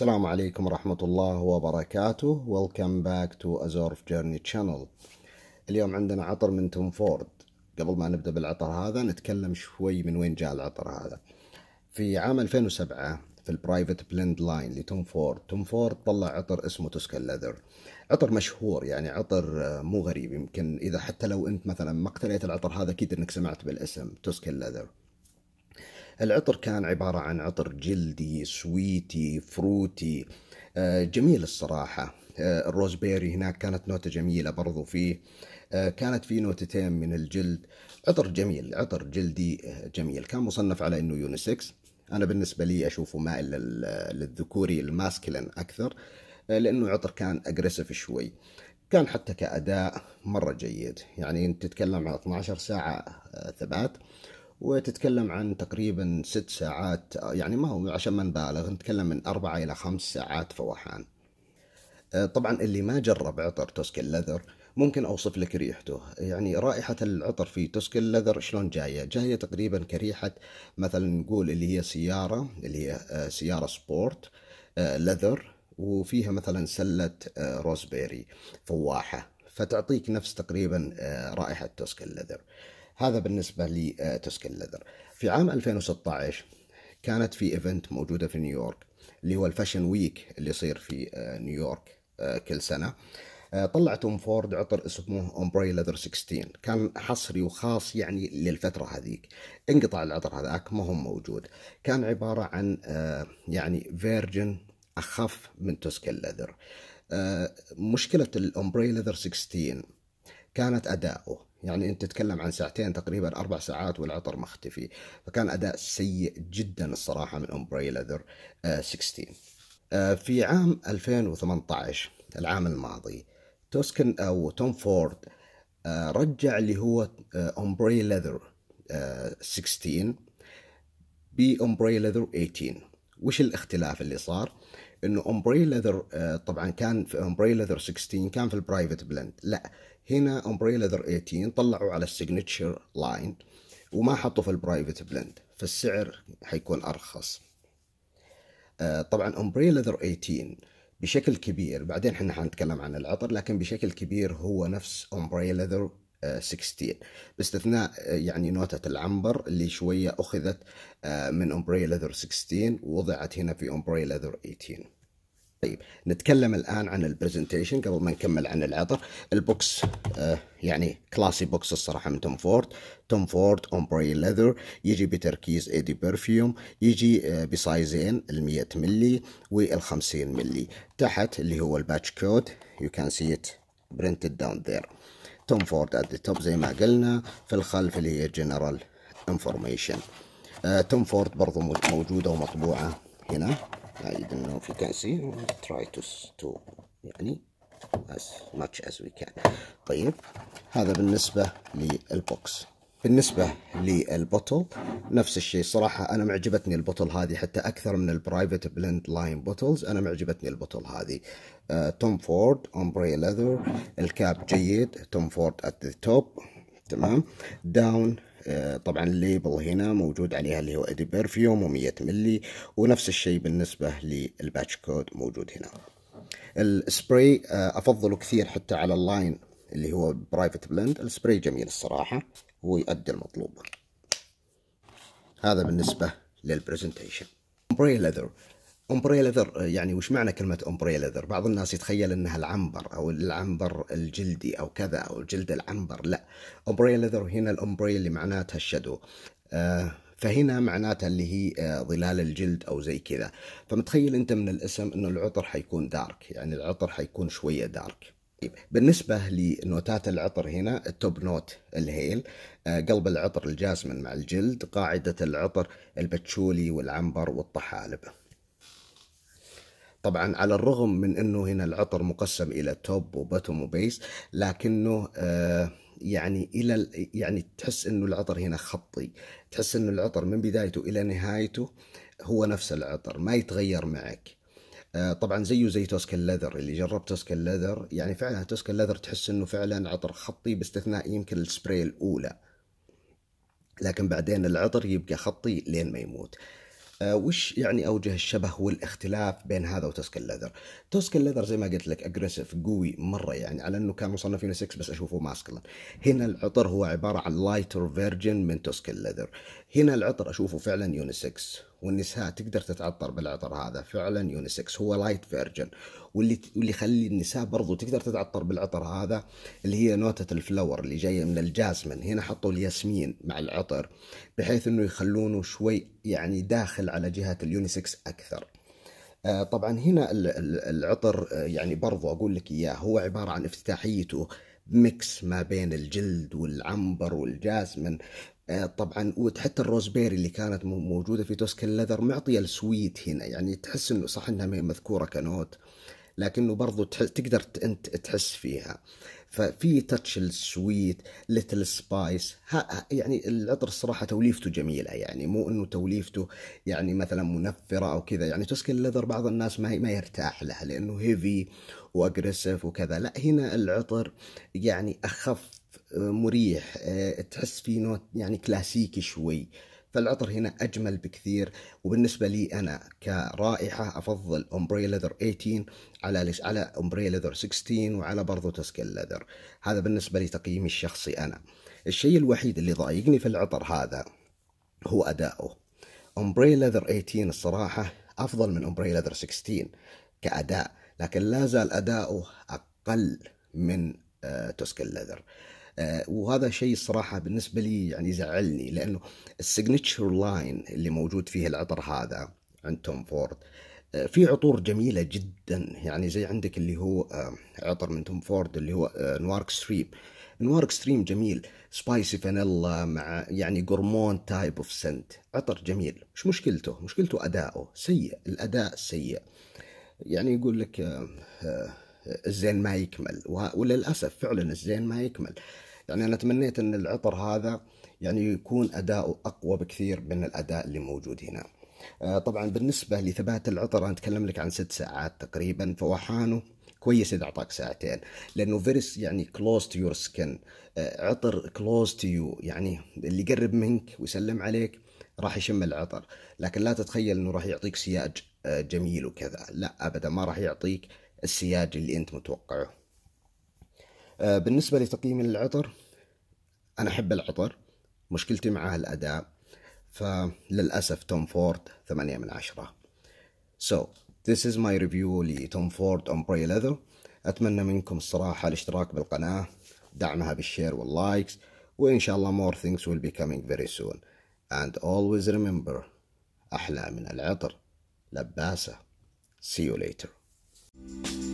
السلام عليكم ورحمة الله وبركاته Welcome back to Azorf Journey Channel اليوم عندنا عطر من توم فورد قبل ما نبدأ بالعطر هذا نتكلم شوي من وين جاء العطر هذا في عام 2007 في البرايفت بلند لاين لتوم فورد توم فورد طلع عطر اسمه توسكا ليذر عطر مشهور يعني عطر مو غريب يمكن إذا حتى لو أنت مثلا ما اقتنيت العطر هذا أكيد أنك سمعت بالاسم توسكا ليذر العطر كان عبارة عن عطر جلدي سويتي فروتي آه، جميل الصراحة آه، الروزبيري هناك كانت نوتة جميلة برضو فيه آه، كانت في نوتتين من الجلد عطر جميل عطر جلدي جميل كان مصنف على انه يونيسكس انا بالنسبه لي اشوفه مائل للذكوري الماسكلين اكثر لانه عطر كان اجريسيف شوي كان حتى كاداء مره جيد يعني انت تتكلم عن 12 ساعه ثبات وتتكلم عن تقريبا ست ساعات يعني ما هو عشان ما نبالغ نتكلم من أربعة إلى خمس ساعات فوحان آه، طبعا اللي ما جرب عطر توسكل لذر ممكن أوصف لك ريحته يعني رائحة العطر في توسكل لذر شلون جاية جاية تقريبا كريحة مثلا نقول اللي هي سيارة اللي هي آه، سيارة سبورت آه، لذر وفيها مثلا سلة روزبيري فواحة فتعطيك نفس تقريبا رائحة توسكل لذر هذا بالنسبة لتسكن آه، ليذر في عام 2016 كانت في ايفنت موجودة في نيويورك اللي هو الفاشن ويك اللي يصير في آه، نيويورك آه، كل سنة طلعت ام فورد عطر اسمه امبري ليذر 16 كان حصري وخاص يعني للفتره هذيك انقطع العطر هذاك ما هو موجود كان عباره عن يعني فيرجن اخف من توسكن ليذر مشكله الامبري ليذر 16 كانت اداؤه يعني انت تتكلم عن ساعتين تقريبا اربع ساعات والعطر مختفي فكان اداء سيء جدا الصراحه من امبري لذر 16 آه، آه، في عام 2018 العام الماضي توسكن او توم فورد آه، رجع اللي هو امبري لذر 16 بامبري لذر 18 وش الاختلاف اللي صار؟ انه امبري آه، ليذر طبعا كان في امبري ليذر 16 كان في البرايفت بلند لا هنا امبري ليذر 18 طلعوا على السيجنتشر لاين وما حطوا في البرايفت بلند فالسعر حيكون ارخص آه، طبعا امبري ليذر 18 بشكل كبير بعدين احنا حنتكلم عن العطر لكن بشكل كبير هو نفس امبري ليذر 16 آه، باستثناء آه، يعني نوتة العنبر اللي شوية أخذت آه، من أمبري ليذر 16 ووضعت هنا في أمبري ليذر 18 طيب نتكلم الآن عن البرزنتيشن قبل ما نكمل عن العطر البوكس يعني كلاسي بوكس الصراحة من توم فورد توم فورد أمبري ليذر يجي بتركيز ايدي برفيوم يجي بسايزين المية ملي والخمسين ملي تحت اللي هو الباتش كود you can see it printed down there توم فورد ات توب زي ما قلنا في الخلف اللي هي جنرال انفورميشن آه، توم فورد برضو موجودة ومطبوعة هنا أعيد أنه في كأسي تراي تو تو يعني as much as we can طيب هذا بالنسبة للبوكس بالنسبة للبطل نفس الشيء صراحة أنا معجبتني البطل هذه حتى أكثر من البرايفت بلند لاين بوتلز أنا معجبتني البطل هذه توم فورد أمبري ليذر الكاب جيد توم فورد أت ذا توب تمام داون آه، uh, طبعا الليبل هنا موجود عليها اللي هو ادي برفيوم و100 ملي ونفس الشيء بالنسبة للباتش كود موجود هنا السبراي آه، uh, أفضله كثير حتى على اللاين اللي هو برايفت بلند السبراي جميل الصراحة هو يؤدي المطلوب هذا بالنسبة للبرزنتيشن امبري ليذر امبري ليذر يعني وش معنى كلمة امبري ليذر بعض الناس يتخيل انها العنبر او العنبر الجلدي او كذا او الجلد العنبر لا امبري ليذر هنا الامبري اللي معناتها الشدو آه، فهنا معناتها اللي هي آه، ظلال الجلد او زي كذا فمتخيل انت من الاسم انه العطر حيكون دارك يعني العطر حيكون شويه دارك بالنسبة لنوتات العطر هنا التوب نوت الهيل آه، قلب العطر الجاسمن مع الجلد قاعدة العطر البتشولي والعنبر والطحالب طبعا على الرغم من انه هنا العطر مقسم الى توب وبتم وبيس لكنه آه يعني الى يعني تحس انه العطر هنا خطي تحس انه العطر من بدايته الى نهايته هو نفس العطر ما يتغير معك آه، طبعا زيه زي توسكا الليذر اللي جربت توسكا الليذر يعني فعلا توسكا الليذر تحس انه فعلا عطر خطي باستثناء يمكن السبراي الاولى لكن بعدين العطر يبقى خطي لين ما يموت آه، وش يعني اوجه الشبه والاختلاف بين هذا وتوسكا الليذر توسكا الليذر زي ما قلت لك اجريسيف قوي مره يعني على انه كان مصنفين 6 بس اشوفه ماسكلين هنا العطر هو عباره عن لايتر فيرجن من توسكا الليذر هنا العطر اشوفه فعلا يونيسكس والنساء تقدر تتعطر بالعطر هذا فعلا يونيسكس هو لايت فيرجن واللي واللي يخلي النساء برضو تقدر تتعطر بالعطر هذا اللي هي نوتة الفلور اللي جاية من الجاسمن هنا حطوا الياسمين مع العطر بحيث انه يخلونه شوي يعني داخل على جهة اليونيسكس اكثر آه، طبعا هنا العطر آه، يعني برضو اقول لك اياه هو عبارة عن افتتاحيته ميكس ما بين الجلد والعنبر والجاسمن آه، طبعا وحتى الروزبيري اللي كانت موجوده في توسك اللذر معطيه السويت هنا يعني تحس انه صح انها مذكوره كنوت لكنه برضو تقدر انت تحس فيها ففي تاتش السويت ليتل سبايس يعني العطر الصراحه توليفته جميله يعني مو انه توليفته يعني مثلا منفره او كذا يعني توسك اللذر بعض الناس ما ما يرتاح لها لانه هيفي واجريسيف وكذا لا هنا العطر يعني اخف مريح آه، تحس فيه نوت يعني كلاسيكي شوي فالعطر هنا أجمل بكثير وبالنسبة لي أنا كرائحة أفضل أمبري ليذر 18 على ليش على أمبري ليذر 16 وعلى برضو تسكيل ليذر هذا بالنسبة لي تقييمي الشخصي أنا الشيء الوحيد اللي ضايقني في العطر هذا هو أداؤه أمبري ليذر 18 الصراحة أفضل من أمبري ليذر 16 كأداء لكن لا زال أداؤه أقل من آه، تسكيل ليذر آه، وهذا شيء صراحه بالنسبه لي يعني زعلني لانه السيجنتشر لاين اللي موجود فيه العطر هذا عند توم فورد آه، في عطور جميلة جدا يعني زي عندك اللي هو آه، عطر من توم فورد اللي هو نوارك ستريم نوارك ستريم جميل سبايسي فانيلا مع يعني جورمون تايب اوف سنت عطر جميل مش مشكلته مشكلته أداؤه سيء الأداء سيء يعني يقول لك الزين ما يكمل وللاسف فعلا الزين ما يكمل يعني انا تمنيت ان العطر هذا يعني يكون اداؤه اقوى بكثير من الاداء اللي موجود هنا آه، طبعا بالنسبه لثبات العطر انا اتكلم لك عن ست ساعات تقريبا فوحانه كويس اذا اعطاك ساعتين لانه فيرس يعني كلوز تو يور سكن عطر كلوز تو يو يعني اللي يقرب منك ويسلم عليك راح يشم العطر لكن لا تتخيل انه راح يعطيك سياج آه، جميل وكذا لا ابدا ما راح يعطيك السياج اللي انت متوقعه آه، بالنسبة لتقييم العطر انا احب العطر مشكلتي معاه الاداء فللأسف توم فورد ثمانية من عشرة So this is my review لتوم فورد Ombre Leather أتمنى منكم الصراحة الاشتراك بالقناة دعمها بالشير واللايكس وإن شاء الله more things will be coming very soon and always remember أحلى من العطر لباسة see you later Thank you